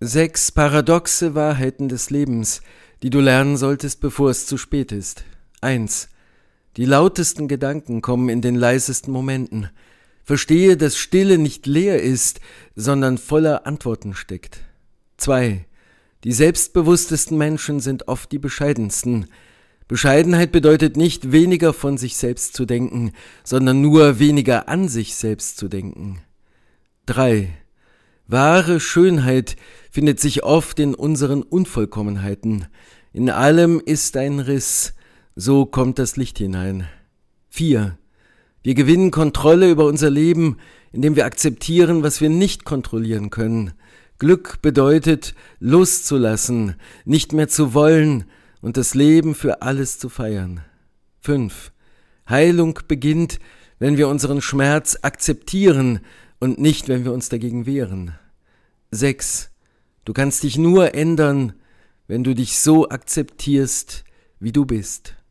Sechs paradoxe Wahrheiten des Lebens, die du lernen solltest, bevor es zu spät ist. 1. Die lautesten Gedanken kommen in den leisesten Momenten. Verstehe, dass Stille nicht leer ist, sondern voller Antworten steckt. 2. Die selbstbewusstesten Menschen sind oft die bescheidensten. Bescheidenheit bedeutet nicht weniger von sich selbst zu denken, sondern nur weniger an sich selbst zu denken. 3. Wahre Schönheit findet sich oft in unseren Unvollkommenheiten. In allem ist ein Riss, so kommt das Licht hinein. 4. Wir gewinnen Kontrolle über unser Leben, indem wir akzeptieren, was wir nicht kontrollieren können. Glück bedeutet, loszulassen, nicht mehr zu wollen und das Leben für alles zu feiern. 5. Heilung beginnt, wenn wir unseren Schmerz akzeptieren und nicht, wenn wir uns dagegen wehren. 6. Du kannst dich nur ändern, wenn du dich so akzeptierst, wie du bist.